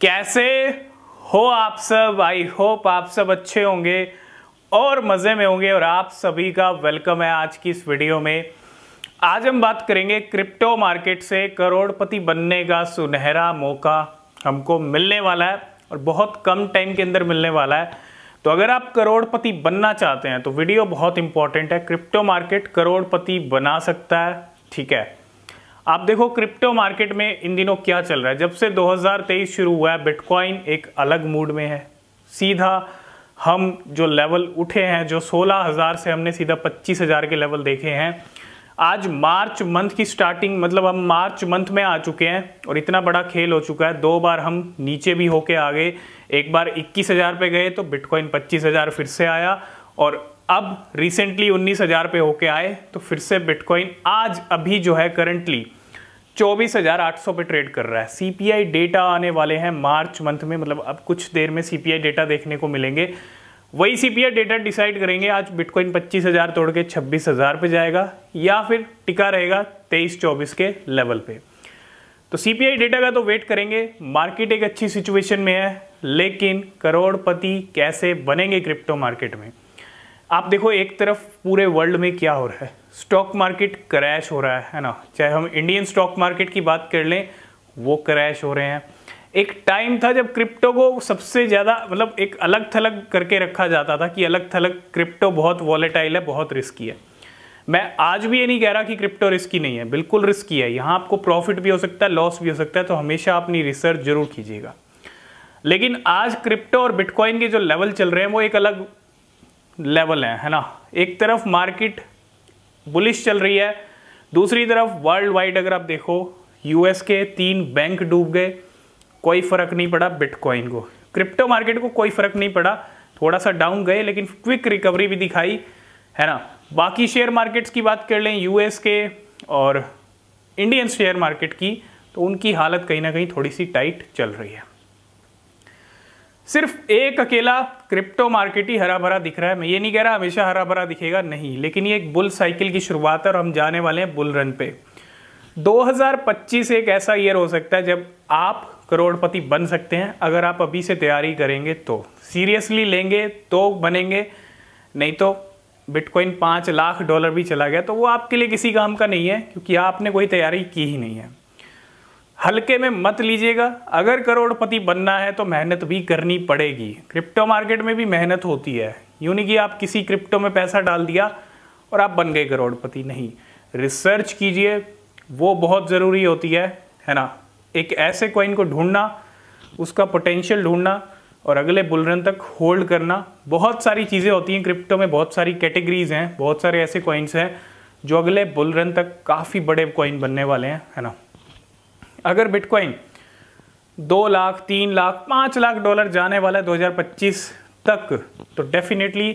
कैसे हो आप सब आई होप आप सब अच्छे होंगे और मज़े में होंगे और आप सभी का वेलकम है आज की इस वीडियो में आज हम बात करेंगे क्रिप्टो मार्केट से करोड़पति बनने का सुनहरा मौका हमको मिलने वाला है और बहुत कम टाइम के अंदर मिलने वाला है तो अगर आप करोड़पति बनना चाहते हैं तो वीडियो बहुत इंपॉर्टेंट है क्रिप्टो मार्केट करोड़पति बना सकता है ठीक है आप देखो क्रिप्टो मार्केट में इन दिनों क्या चल रहा है जब से 2023 शुरू हुआ है बिटकॉइन एक अलग मूड में है सीधा हम जो लेवल उठे हैं जो 16000 से हमने सीधा 25000 के लेवल देखे हैं आज मार्च मंथ की स्टार्टिंग मतलब हम मार्च मंथ में आ चुके हैं और इतना बड़ा खेल हो चुका है दो बार हम नीचे भी होके आ गए एक बार इक्कीस हज़ार पे गए तो बिटकॉइन पच्चीस हज़ार फिर से आया और अब रिसेंटली उन्नीस हज़ार पे होके आए तो फिर से बिटकॉइन आज अभी जो है करंटली चौबीस हज़ार आठ सौ पे ट्रेड कर रहा है सीपीआई डेटा आने वाले हैं मार्च मंथ में मतलब अब कुछ देर में सीपीआई डेटा देखने को मिलेंगे वही सीपीआई डेटा डिसाइड करेंगे आज बिटकॉइन पच्चीस हज़ार तोड़ के छब्बीस हज़ार पे जाएगा या फिर टिका रहेगा तेईस चौबीस के लेवल पे तो सीपीआई डेटा का तो वेट करेंगे मार्केट एक अच्छी सिचुएशन में है लेकिन करोड़पति कैसे बनेंगे क्रिप्टो मार्केट में आप देखो एक तरफ पूरे वर्ल्ड में क्या हो रहा है स्टॉक मार्केट क्रैश हो रहा है है ना चाहे हम इंडियन स्टॉक मार्केट की बात कर लें वो क्रैश हो रहे हैं एक टाइम था जब क्रिप्टो को सबसे ज़्यादा मतलब एक अलग थलग करके रखा जाता था कि अलग थलग क्रिप्टो बहुत वॉलेटाइल है बहुत रिस्की है मैं आज भी ये नहीं कह रहा कि क्रिप्टो रिस्की नहीं है बिल्कुल रिस्की है यहाँ आपको प्रॉफिट भी हो सकता है लॉस भी हो सकता है तो हमेशा अपनी रिसर्च जरूर कीजिएगा लेकिन आज क्रिप्टो और बिटकॉइन के जो लेवल चल रहे हैं वो एक अलग लेवल है है ना एक तरफ मार्केट बुलिश चल रही है दूसरी तरफ वर्ल्ड वाइड अगर आप देखो यूएस के तीन बैंक डूब गए कोई फर्क नहीं पड़ा बिटकॉइन को क्रिप्टो मार्केट को कोई फर्क नहीं पड़ा थोड़ा सा डाउन गए लेकिन क्विक रिकवरी भी दिखाई है ना बाकी शेयर मार्केट्स की बात कर लें यूएस के और इंडियन शेयर मार्केट की तो उनकी हालत कहीं ना कहीं थोड़ी सी टाइट चल रही है सिर्फ एक अकेला क्रिप्टो मार्केट ही हरा भरा दिख रहा है मैं ये नहीं कह रहा हमेशा हरा भरा दिखेगा नहीं लेकिन ये एक बुल साइकिल की शुरुआत है और हम जाने वाले हैं बुल रन पे 2025 एक ऐसा ईयर हो सकता है जब आप करोड़पति बन सकते हैं अगर आप अभी से तैयारी करेंगे तो सीरियसली लेंगे तो बनेंगे नहीं तो बिटकॉइन पाँच लाख डॉलर भी चला गया तो वो आपके लिए किसी काम का नहीं है क्योंकि आपने कोई तैयारी की ही नहीं है हल्के में मत लीजिएगा अगर करोड़पति बनना है तो मेहनत भी करनी पड़ेगी क्रिप्टो मार्केट में भी मेहनत होती है यूँ नहीं कि आप किसी क्रिप्टो में पैसा डाल दिया और आप बन गए करोड़पति नहीं रिसर्च कीजिए वो बहुत ज़रूरी होती है है ना एक ऐसे कॉइन को ढूंढना उसका पोटेंशियल ढूंढना और अगले बुलरन तक होल्ड करना बहुत सारी चीज़ें होती हैं क्रिप्टो में बहुत सारी कैटेगरीज हैं बहुत सारे ऐसे कॉइन्स हैं जो अगले बुलरन तक काफ़ी बड़े कॉइन बनने वाले हैं है ना अगर बिटकॉइन दो लाख तीन लाख पाँच लाख डॉलर जाने वाला है 2025 तक तो डेफिनेटली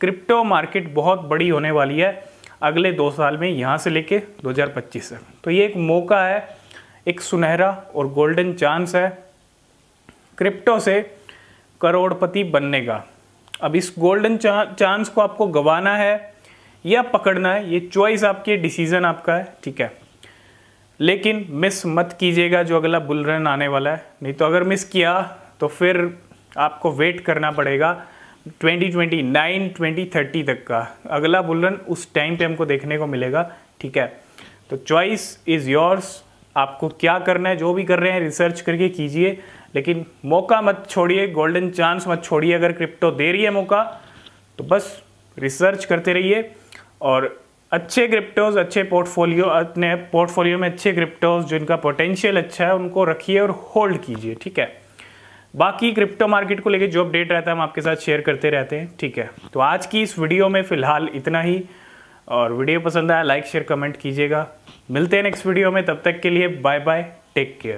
क्रिप्टो मार्केट बहुत बड़ी होने वाली है अगले दो साल में यहाँ से लेके 2025 तक तो ये एक मौका है एक सुनहरा और गोल्डन चांस है क्रिप्टो से करोड़पति बनने का अब इस गोल्डन चा, चांस को आपको गंवाना है या पकड़ना है ये चॉइस आपकी डिसीज़न आपका है ठीक है लेकिन मिस मत कीजिएगा जो अगला बुल रन आने वाला है नहीं तो अगर मिस किया तो फिर आपको वेट करना पड़ेगा 2029, 2030 तक का अगला बुल रन उस टाइम पे हमको देखने को मिलेगा ठीक है तो चॉइस इज़ योर्स आपको क्या करना है जो भी कर रहे हैं रिसर्च करके कीजिए लेकिन मौका मत छोड़िए गोल्डन चांस मत छोड़िए अगर क्रिप्टो दे रही है मौका तो बस रिसर्च करते रहिए और अच्छे क्रिप्टोज अच्छे पोर्टफोलियो अपने पोर्टफोलियो में अच्छे क्रिप्टोज जिनका पोटेंशियल अच्छा है उनको रखिए और होल्ड कीजिए ठीक है बाकी क्रिप्टो मार्केट को लेके जो अपडेट रहता है हम आपके साथ शेयर करते रहते हैं ठीक है तो आज की इस वीडियो में फिलहाल इतना ही और वीडियो पसंद आया लाइक शेयर कमेंट कीजिएगा मिलते हैं नेक्स्ट वीडियो में तब तक के लिए बाय बाय टेक केयर